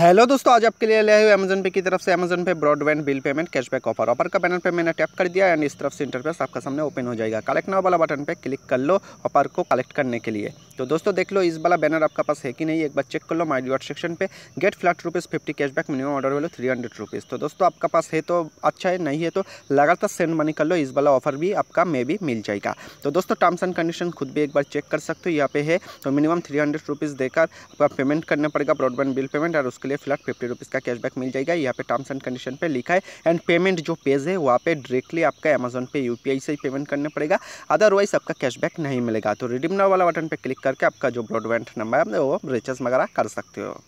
hello दोस्तों आज आपके लिए ले हुए अमेजन पे की तरफ से अमेजन पे broadband bill payment cashback offer offer का बैनर पे मैंने टैप कर दिया एंड इस तरफ से इंटरफेस आपका सामने ओपन हो जाएगा कलेक्ट नाव वाला बटन पे क्लिक कर लो ऑफर को कलेक्ट करने के लिए तो दोस्तों देख लो इस वाला बैनर आपका पास है कि नहीं एक बार चेक कर लो माई रिवॉर्ड सेक्शन पे get flat rupees fifty cashback minimum order value three hundred rupees तो दोस्तों आपका पास है तो अच्छा है नहीं है तो लगातार सेंड मनी कर लो इस वाला ऑफर भी आपका मे भी मिल जाएगा तो दोस्तों टर्म्स एंड कंडीशन खुद भी एक बार चेक कर सकते हो यहाँ पे है तो मिनिमम थ्री हंड्रेड रुपीज़ देकर आपका पेमेंट करना पड़ेगा ब्रॉडबैंड बिल पेमेंट और उसके लिए फिलहाल फिफ्टी रुपीज़ का कैशबैक मिल जाएगा यहाँ पे टर्म्स एंड कंडीशन पे लिखा है एंड पेमेंट जो पेज है वहाँ पे डायरेक्टली आपका अमेजोन पे यू से ही पेमेंट करना पड़ेगा अदरवाइज आपका कैशबैक नहीं मिलेगा तो रिडीम नाव वाला बटन पर क्लिक करके आपका जो ब्रॉडबैंड नंबर है वो रिचार्ज वगैरह कर सकते हो